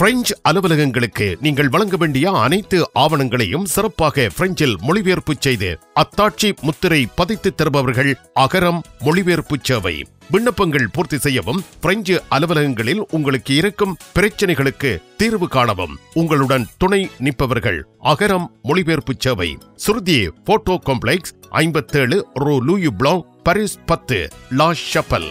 French அலுவலகங்களுக்கு நீங்கள் வழங்க வேண்டிய அனைத்து ஆவணங்களையும் சிறப்பாக பிரெஞ்சில் மொழிபெயர்ப்பு செய்து அத்தாட்சி முத்திரை பதித்து தருபவர்கள் அகரம் மொழிபெயர்ப்பு சேவை விண்ணப்பங்கள் பூர்த்தி செய்யவும் பிரெஞ்சு அலுவலகங்களில் உங்களுக்கு இருக்கும் பிரச்சனைகளுக்கு தீர்வு காணவும் உங்களுடன் துணை நிற்பவர்கள் அகரம் மொழிபெயர்ப்பு சேவை சுருதி போட்டோ காம்ப்ளெக்ஸ் ஐம்பத்தேழு ரூ லூயு பிளாங் பரிஸ் பத்து லா ஷப்பல்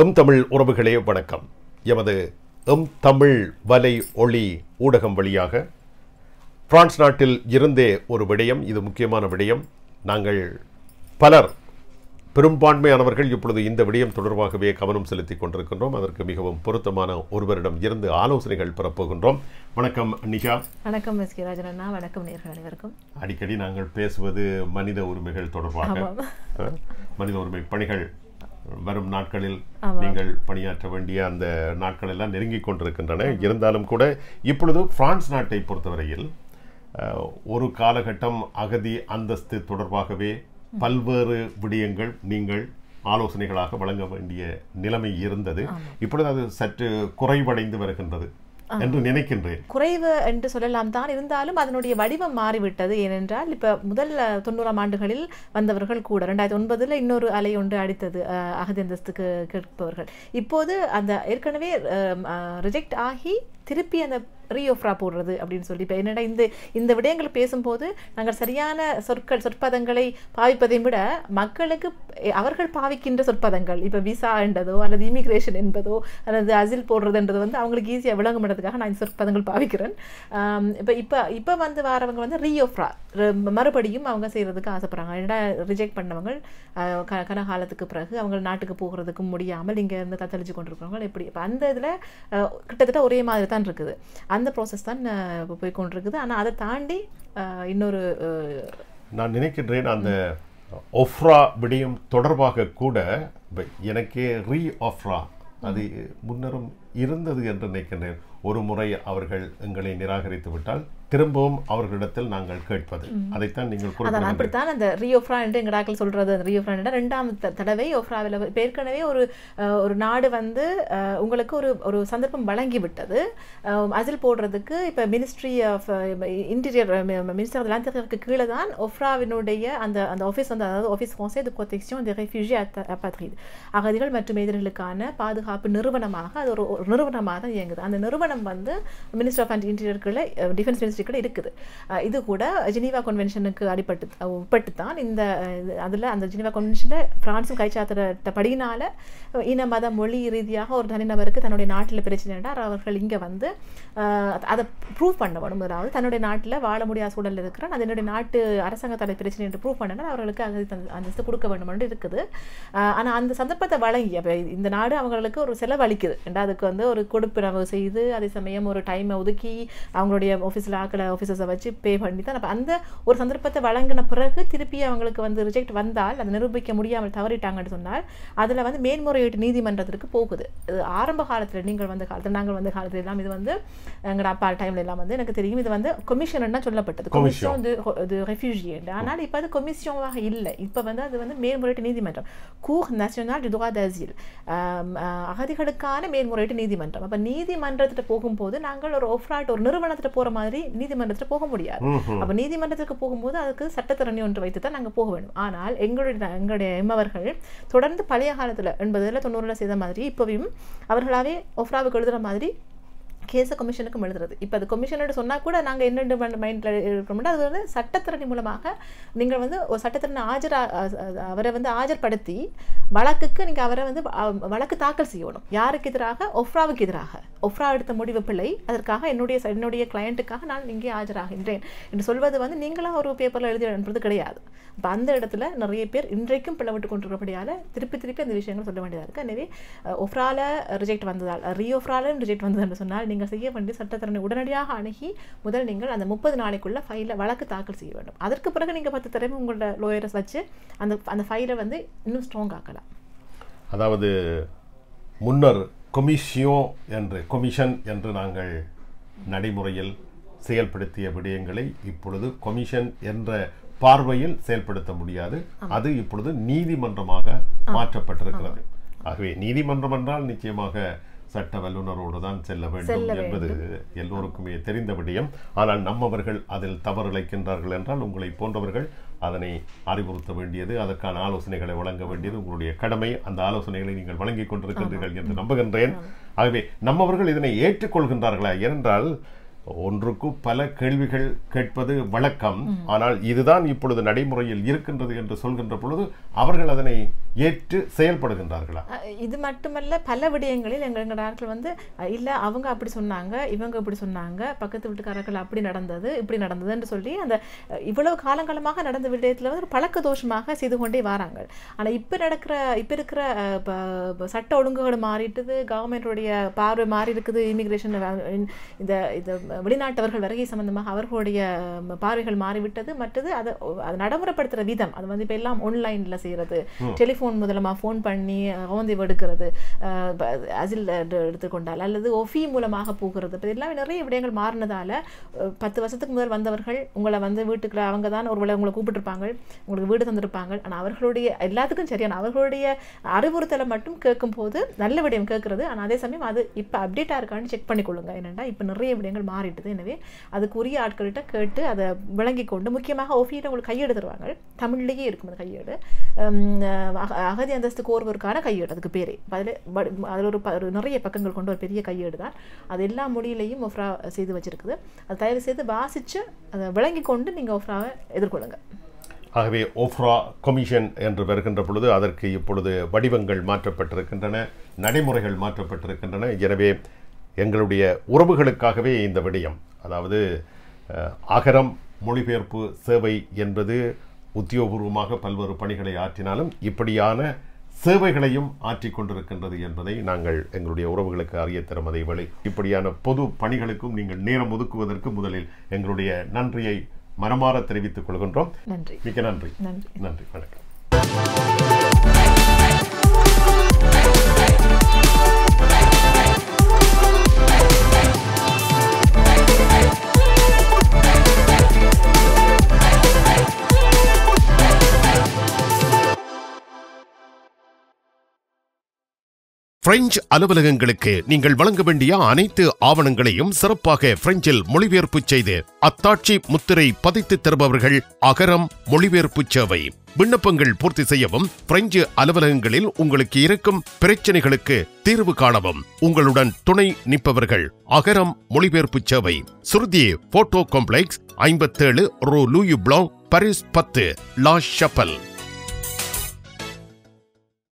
எம் தமிழ் உறவுகளே வணக்கம் எமது எம் தமிழ் வலை ஒளி ஊடகம் வழியாக பிரான்ஸ் நாட்டில் இருந்தே ஒரு விடயம் இது முக்கியமான விடயம் நாங்கள் பலர் பெரும்பான்மையானவர்கள் இப்பொழுது இந்த விடயம் தொடர்பாகவே கவனம் செலுத்திக் கொண்டிருக்கின்றோம் அதற்கு மிகவும் பொருத்தமான ஒருவரிடம் இருந்து ஆலோசனைகள் பெறப்போகின்றோம் வணக்கம் நிஷா வணக்கம் வணக்கம் அனைவருக்கும் அடிக்கடி நாங்கள் பேசுவது மனித உரிமைகள் தொடர்பாக மனித உரிமை பணிகள் வரும் நாட்களில் நீங்கள் பணியாற்ற வேண்டிய அந்த நாட்கள் எல்லாம் நெருங்கி கொண்டிருக்கின்றன இருந்தாலும் கூட இப்பொழுது பிரான்ஸ் நாட்டை பொறுத்தவரையில் ஒரு காலகட்டம் அகதி அந்தஸ்து தொடர்பாகவே பல்வேறு விடயங்கள் நீங்கள் ஆலோசனைகளாக வழங்க வேண்டிய நிலைமை இருந்தது இப்பொழுது அது சற்று குறைவடைந்து வருகின்றது என்று நினைக்கின்றேன் குறைவு என்று சொல்லலாம் தான் இருந்தாலும் அதனுடைய வடிவம் மாறிவிட்டது ஏனென்றால் இப்போ முதல் தொண்ணூறாம் ஆண்டுகளில் வந்தவர்கள் கூட ரெண்டாயிரத்தி ஒன்பதில் இன்னொரு அலை ஒன்று அடித்தது அகதந்தஸ்துக்கு கேட்பவர்கள் இப்போது அந்த ஏற்கனவே ரிஜெக்ட் ஆகி திருப்பி அந்த ரீயோஃப்ரா போடுறது அப்படின்னு சொல்லி இப்போ என்னடா இந்த இந்த விடயங்கள் பேசும்போது நாங்கள் சரியான சொற்கள் சொற்பதங்களை பாவிப்பதையும் விட மக்களுக்கு அவர்கள் பாவிக்கின்ற சொற்பதங்கள் இப்போ விசா என்றதோ அல்லது இமிக்ரேஷன் என்பதோ அல்லது அசில் போடுறதுன்றது வந்து அவங்களுக்கு ஈஸியாக விளங்க இடத்துக்காக நான் இந்த சொற்பதங்கள் பாவிக்கிறேன் இப்போ இப்போ இப்போ வந்து வரவங்க வந்து ரீயோஃப்ரா மறுபடியும் அவங்க செய்கிறதுக்கு ஆசைப்படுறாங்க என்னடா ரிஜெக்ட் பண்ணவங்க கனகாலத்துக்கு பிறகு அவங்க நாட்டுக்கு போகிறதுக்கு முடியாமல் இங்கே இருந்து தத்தளிச்சு கொண்டிருக்கிறவங்க எப்படி இப்போ அந்த இதில் கிட்டத்தட்ட ஒரே மாதிரி தான் இருக்குது அந்த அந்த ப்ராசஸ் தான் இப்போ போய் கொண்டிருக்குது ஆனால் அதை தாண்டி இன்னொரு நான் நினைக்கின்றேன் அந்த ஒஃப்ரா விடயம் தொடர்பாக கூட எனக்கே ரீ ஆஃப்ரா அது முன்னரும் இருந்தது என்று நினைக்கின்றேன் ஒரு முறை அவர்கள் எங்களை நிராகரித்து விட்டால் திரும்பவும் அவர்களிடத்தில் நாங்கள் கேட்பது அதைத்தான் நீங்கள் அதான் அப்படித்தான் அந்த ரியோஃப்ரா என்று எங்கடாக்கள் சொல்கிறது அந்த ரியோஃப்ரா என்ற ரெண்டாம் தடவை ஓஃப்ராவில் ஏற்கனவே ஒரு ஒரு நாடு வந்து உங்களுக்கு ஒரு ஒரு சந்தர்ப்பம் வழங்கி விட்டது அசில் போடுறதுக்கு இப்போ ministry of interior minister of லாந்தருக்கு கீழே தான் ஒஃப்ராவினுடைய அந்த அந்த ஆஃபீஸ் வந்து அதாவது ஆஃபீஸ் ஃபான்சே இது ப்ரொடெக்ஷன் தி ரெஃப்யூஜி அகதிகள் மற்றும் எதிரிகளுக்கான பாதுகாப்பு நிறுவனமாக அது ஒரு ஒரு நிறுவனமாக தான் இயங்குது அந்த நிறுவனம் வந்து மினிஸ்டர் ஆஃப் இன்டீரியருக்குள்ள டிஃபென்ஸ் கூட இருக்குது இது கூட ஜெனீவா கன்வென்ஷனுக்கு அடிப்பட்டு உட்பட்டு தான் இந்த அதில் அந்த ஜெனீவா கன்வென்ஷனில் ஃப்ரான்ஸும் கைச்சாத்திரத்தை படியினால் இன மத மொழி ரீதியாக ஒரு தனிநபருக்கு தன்னுடைய நாட்டில் பிரச்சனைனா அவர்கள் இங்கே வந்து அதை ப்ரூவ் பண்ண அதாவது தன்னுடைய நாட்டில் வாழ முடியாத சூழல் இருக்கிறான் என்னுடைய நாட்டு தலை பிரச்சனை என்று ப்ரூவ் பண்ணனா அவர்களுக்கு அந்தஸ்து கொடுக்க வேண்டும் என்று இருக்குது ஆனால் அந்த சந்தர்ப்பத்தை வழங்கி இந்த நாடு அவங்களுக்கு ஒரு செலவழிக்குது ரெண்டாவதுக்கு வந்து ஒரு கொடுப்பினவு செய்து அதே சமயம் ஒரு டைமை ஒதுக்கி அவங்களுடைய ஆஃபீஸில் ஆக்கிற ஆஃபீஸர்ஸை வச்சு பே பண்ணி தான் அந்த ஒரு சந்தர்ப்பத்தை வழங்கின பிறகு திருப்பி அவங்களுக்கு வந்து ரிஜெக்ட் வந்தால் அதை நிரூபிக்க முடியாமல் தவறிட்டாங்கன்னு சொன்னால் அதில் வந்து மேன்முறையீட்டு நீதிமன்றத்திற்கு போகுது ஆரம்ப காலத்தில் நீங்கள் வந்த காலத்தில் நாங்கள் வந்த காலத்தில் எல்லாம் இது வந்து எங்கள் அப்பா டைம்ல எல்லாம் வந்து எனக்கு தெரியும் இது வந்து கொமிஷன் சொல்லப்பட்டது கொமிஷன் வந்து இது ரெஃப்யூஜி ஆனால் இப்போ அது கொமிஷனாக இல்லை இப்போ வந்து அது வந்து மேல்முறையீட்டு நீதிமன்றம் கூர் நேஷனல் டுதுவா அகதிகளுக்கான மேல்முறையீட்டு நீதிமன்றம் அப்ப நீதிமன்றத்துல போகும்போது நாங்கள் ஒரு ஓஃப்ராட் ஒரு நிறுவனத்துல போற மாதிரி நீதிமன்றத்துல போக முடியாது அப்ப நீதிமன்றத்துக்கு போகும்போது அதுக்கு சட்டத்திறனி ஒன்று வைத்து தான் நாங்கள் போக வேண்டும் ஆனால் எங்களுடைய எங்களுடைய எம்மவர்கள் தொடர்ந்து பழைய காலத்தில் எண்பதுல தொண்ணூறுல செய்த மாதிரி இப்பவும் அவர்களாவே ஒஃப்ராவுக்கு எழுதுற மாதிரி கேஸை கமிஷனுக்கும் எழுதுறது இப்போ அது கமிஷனோட சொன்னால் கூட நாங்கள் என்னென்ன மைண்டில் இருக்கோம்னா அது வந்து சட்டத்திறனை மூலமாக நீங்கள் வந்து ஒரு சட்டத்திறனை ஆஜர் அவரை வந்து ஆஜர்படுத்தி வழக்குக்கு நீங்கள் அவரை வந்து வழக்கு தாக்கல் செய்யணும் யாருக்கு எதிராக ஒஃப்ராவுக்கு எதிராக ஒஃப்ரா எடுத்த முடிவு பிள்ளை அதற்காக என்னுடைய என்னுடைய கிளையண்ட்டுக்காக நான் இங்கே ஆஜராகின்றேன் என்று சொல்வது வந்து நீங்களாக ஒரு பேப்பரில் எழுதி அனுப்புறது கிடையாது இப்போ அந்த இடத்துல நிறைய பேர் இன்றைக்கும் பிளவிட்டு கொண்டிருக்கிறபடியால் திருப்பி திருப்பி அந்த விஷயங்கள் சொல்ல வேண்டியதாக இருக்குது எனவே ஒஃப்ரால ரிஜெக்ட் வந்ததால் ரீ ஒஃப்ராலும் ரிஜெக்ட் வந்ததுன்னு சொன்னால் நீங்கள் நீங்கள் செய்ய வேண்டிய சட்டத்திறனை உடனடியாக அணுகி முதல் நீங்கள் அந்த முப்பது நாளைக்குள்ளே ஃபைலில் வழக்கு தாக்கல் செய்ய வேண்டும் அதற்கு பிறகு நீங்கள் பத்து தடவை உங்களோட லோயரை வச்சு அந்த அந்த ஃபைலை வந்து இன்னும் ஸ்ட்ராங் ஆக்கலாம் அதாவது முன்னர் கொமிஷியோ என்று கொமிஷன் என்று நாங்கள் நடைமுறையில் செயல்படுத்திய விடயங்களை இப்பொழுது கொமிஷன் என்ற பார்வையில் செயல்படுத்த முடியாது அது இப்பொழுது நீதிமன்றமாக மாற்றப்பட்டிருக்கிறது ஆகவே நீதிமன்றம் என்றால் நிச்சயமாக சட்ட வல்லுநரோடு தான் செல்ல வேண்டும் என்பது எல்லோருக்குமே தெரிந்த விடயம் ஆனால் நம்மவர்கள் அதில் தவறிழைக்கின்றார்கள் என்றால் உங்களை போன்றவர்கள் அதனை அறிவுறுத்த வேண்டியது அதற்கான ஆலோசனைகளை வழங்க வேண்டியது உங்களுடைய கடமை அந்த ஆலோசனைகளை நீங்கள் வழங்கிக் கொண்டிருக்கின்றீர்கள் என்று நம்புகின்றேன் ஆகவே நம்மவர்கள் இதனை ஏற்றுக்கொள்கின்றார்களா ஏனென்றால் ஒன்றுக்கு பல கேள்விகள் கேட்பது வழக்கம் ஆனால் இதுதான் இப்பொழுது நடைமுறையில் இருக்கின்றது என்று சொல்கின்ற பொழுது அவர்கள் அதனை ஏற்று செயல்படுகின்றார்களா இது மட்டுமல்ல பல விடயங்களில் எங்கள் எங்கள் நாட்கள் வந்து இல்லை அவங்க அப்படி சொன்னாங்க இவங்க இப்படி சொன்னாங்க பக்கத்து வீட்டுக்காரர்கள் அப்படி நடந்தது இப்படி நடந்ததுன்னு சொல்லி அந்த இவ்வளவு காலங்காலமாக நடந்த விடயத்தில் வந்து பழக்க தோஷமாக செய்து கொண்டே வராங்க ஆனால் இப்போ நடக்கிற இப்போ இருக்கிற சட்ட ஒழுங்குகள் மாறிட்டுது கவர்மெண்ட்டுடைய பார்வை மாறி இருக்குது இமிக்ரேஷன் இந்த இந்த வெளிநாட்டவர்கள் வருகை சம்பந்தமாக அவர்களுடைய பார்வைகள் மாறிவிட்டது மற்றது அதை அதை நடைமுறைப்படுத்துகிற விதம் அது வந்து இப்போ எல்லாம் ஆன்லைனில் செய்கிறது டெலிஃபோன் மூலமாக ஃபோன் பண்ணி ஓந்தி எடுக்கிறது அசில் எடுத்துக்கொண்டால் அல்லது ஒஃபி மூலமாக போகிறது இப்போ எல்லாமே நிறைய விடயங்கள் மாறினதால் பத்து வருஷத்துக்கு முதல் வந்தவர்கள் உங்களை வந்து வீட்டுக்கு அவங்க தான் ஒரு உங்களை கூப்பிட்டுருப்பாங்க உங்களுக்கு வீடு தந்திருப்பாங்க ஆனால் அவர்களுடைய எல்லாத்துக்கும் சரியான அவர்களுடைய அறிவுறுத்தலை மட்டும் கேட்கும்போது நல்ல விடயம் கேட்குறது ஆனால் அதே சமயம் அது இப்போ அப்டேட்டாக இருக்கான்னு செக் பண்ணிக்கொள்ளுங்க என்னென்னா இப்போ நிறைய விடயங்கள் மாறி மாறிட்டது எனவே அதுக்குரிய ஆட்கள்கிட்ட கேட்டு அதை விளங்கி கொண்டு முக்கியமாக ஓஃபியில் உங்களுக்கு கையெடு தருவாங்க தமிழ்லேயே இருக்கும் அந்த கையேடு அகதி அந்தஸ்து கோர்வருக்கான கையேடு அதுக்கு பேரே அதில் அதில் ஒரு ப நிறைய பக்கங்கள் கொண்டு ஒரு பெரிய கையேடு தான் அது எல்லா மொழியிலையும் ஒஃப்ரா செய்து வச்சுருக்குது அதை தயவு செய்து வாசித்து அதை விளங்கி கொண்டு நீங்கள் ஒஃப்ராவை எதிர்கொள்ளுங்கள் ஆகவே ஓஃப்ரா கொமிஷன் என்று வருகின்ற பொழுது அதற்கு இப்பொழுது வடிவங்கள் மாற்றப்பட்டிருக்கின்றன நடைமுறைகள் மாற்றப்பட்டிருக்கின்றன எனவே எங்களுடைய உறவுகளுக்காகவே இந்த விடயம் அதாவது அகரம் மொழிபெயர்ப்பு சேவை என்பது உத்தியோகபூர்வமாக பல்வேறு பணிகளை ஆற்றினாலும் இப்படியான சேவைகளையும் ஆற்றிக் கொண்டிருக்கின்றது என்பதை நாங்கள் எங்களுடைய உறவுகளுக்கு அறிய தரும் அதை வழி இப்படியான பொது பணிகளுக்கும் நீங்கள் நேரம் ஒதுக்குவதற்கு முதலில் எங்களுடைய நன்றியை மரமாற தெரிவித்துக் கொள்கின்றோம் நன்றி மிக்க நன்றி நன்றி நன்றி வணக்கம் பிரெஞ்சு அலுவலகங்களுக்கு நீங்கள் வழங்க வேண்டிய அனைத்து ஆவணங்களையும் சிறப்பாக பிரெஞ்சில் மொழிபெயர்ப்பு செய்து அத்தாட்சி முத்திரை பதித்து தருபவர்கள் அகரம் மொழிபெயர்ப்பு சேவை விண்ணப்பங்கள் பூர்த்தி செய்யவும் பிரெஞ்சு அலுவலகங்களில் உங்களுக்கு இருக்கும் பிரச்சனைகளுக்கு தீர்வு காணவும் உங்களுடன் துணை நிற்பவர்கள் அகரம் மொழிபெயர்ப்பு சேவை சுருதி போட்டோ காம்ப்ளெக்ஸ் ஐம்பத்தேழு ரோ லூயு பிளாங் பரிஸ் பத்து லா ஷப்பல்